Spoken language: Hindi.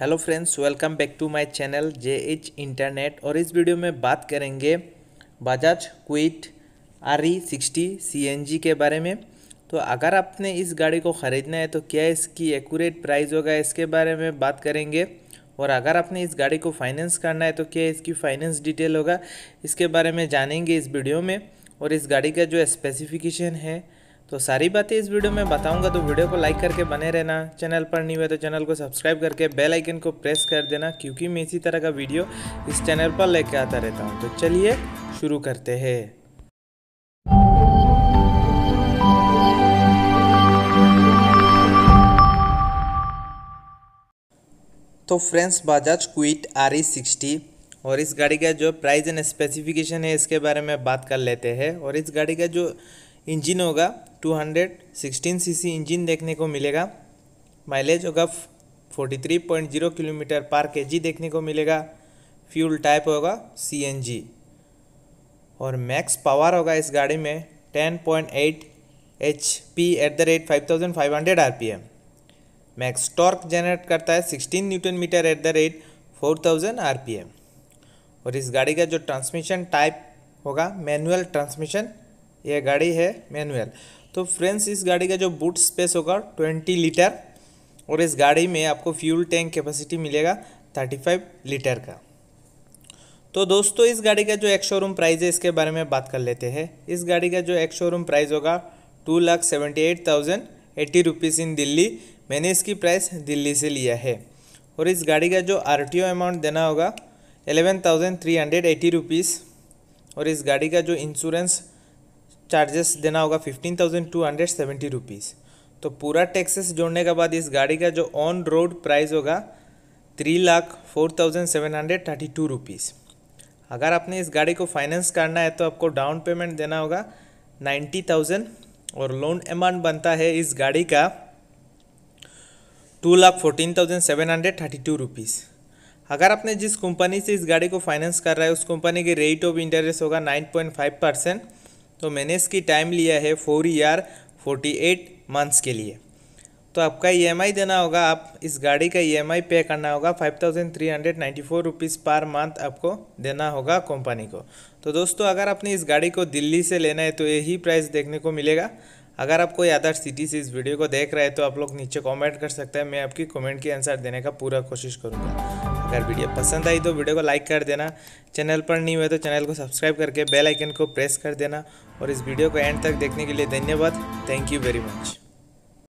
hello friends welcome back to my channel J H internet और इस वीडियो में बात करेंगे Bajaj Qute R E sixty C N G के बारे में तो अगर आपने इस गाड़ी को ख़रीदना है तो क्या इसकी एक्यूरेट प्राइस होगा इसके बारे में बात करेंगे और अगर आपने इस गाड़ी को फाइनेंस करना है तो क्या इसकी फ़ाइनेंस डिटेल होगा इसके बारे में जानेंगे इस वीडियो में और इस गाड़ी का जो स्पेसिफिकेशन है तो सारी बातें इस वीडियो में बताऊंगा तो वीडियो को लाइक करके बने रहना चैनल पर नहीं हुए तो चैनल को सब्सक्राइब करके बेल आइकन को प्रेस कर देना क्योंकि मैं इसी तरह का वीडियो इस चैनल पर लेके आता रहता हूँ तो चलिए शुरू करते हैं तो friends Bajaj Qute R E sixty और इस गाड़ी का जो प्राइस एंड स्पेसिफिकेशन है इसके बारे में बात कर लेते हैं और इस गाड़ी का जो इंजन होगा 216 सीसी इंजन देखने को मिलेगा माइलेज होगा 43.0 किलोमीटर पर के देखने को मिलेगा फ्यूल टाइप होगा सीएनजी और मैक्स पावर होगा इस गाड़ी में 10.8 HP at the rate 5500 RPM max torque generate करता है 16 newton metre at the rate 4000 RPM और इस गाड़ी का जो ट्रांसमिशन टाइप होगा मैनुअल ट्रांसमिशन ये गाड़ी है मैनुअल तो फ्रेंड्स इस गाड़ी का जो बूट स्पेस होगा ट्वेंटी लीटर और इस गाड़ी में आपको फ्यूल टैंक कैपेसिटी मिलेगा थर्टी फाइव लीटर का तो दोस्तों इस गाड़ी का जो एक शोरूम प्राइस है इसके बारे में बात कर लेते हैं इस गाड़ी का जो एक शोरूम प्राइस होगा two lakh seventy eight thousand eighty rupees in Delhi मैंने इसकी प्राइस दिल्ली से लिया है और इस गाड़ी का जो आर टी ओ अमाउंट देना होगा eleven thousand three hundred eighty rupees और इस गाड़ी का जो इंश्योरेंस चार्जेस देना होगा fifteen thousand two hundred seventy rupees तो पूरा टैक्सेस जोड़ने के बाद इस गाड़ी का जो ऑन रोड प्राइस होगा three lakh four thousand seven hundred thirty two rupees अगर आपने इस गाड़ी को फाइनेंस करना है तो आपको डाउन पेमेंट देना होगा नाइन्टी थाउजेंड और लोन अमाउंट बनता है इस गाड़ी का two lakh fourteen thousand seven hundred thirty two rupees अगर आपने जिस कंपनी से इस गाड़ी को फाइनेंस कर रहा है उस कंपनी के रेट ऑफ इंटरेस्ट होगा नाइन पॉइंट फाइव परसेंट तो मैंने इसकी टाइम लिया है four year forty eight months के लिए तो आपका ई e देना होगा आप इस गाड़ी का ई e पे करना होगा five thousand three hundred ninety four rupees per month आपको देना होगा कंपनी को तो दोस्तों अगर आपने इस गाड़ी को दिल्ली से लेना है तो यही प्राइस देखने को मिलेगा अगर आप कोई अदर सिटी से इस वीडियो को देख रहे हैं तो आप लोग नीचे कमेंट कर सकते हैं मैं आपकी कमेंट के आंसर देने का पूरा कोशिश करूँगा अगर वीडियो पसंद आई तो वीडियो को लाइक कर देना चैनल पर नहीं हुए तो चैनल को सब्सक्राइब करके बेल आइकन को प्रेस कर देना और इस वीडियो को एंड तक देखने के लिए धन्यवाद थैंक यू वेरी मच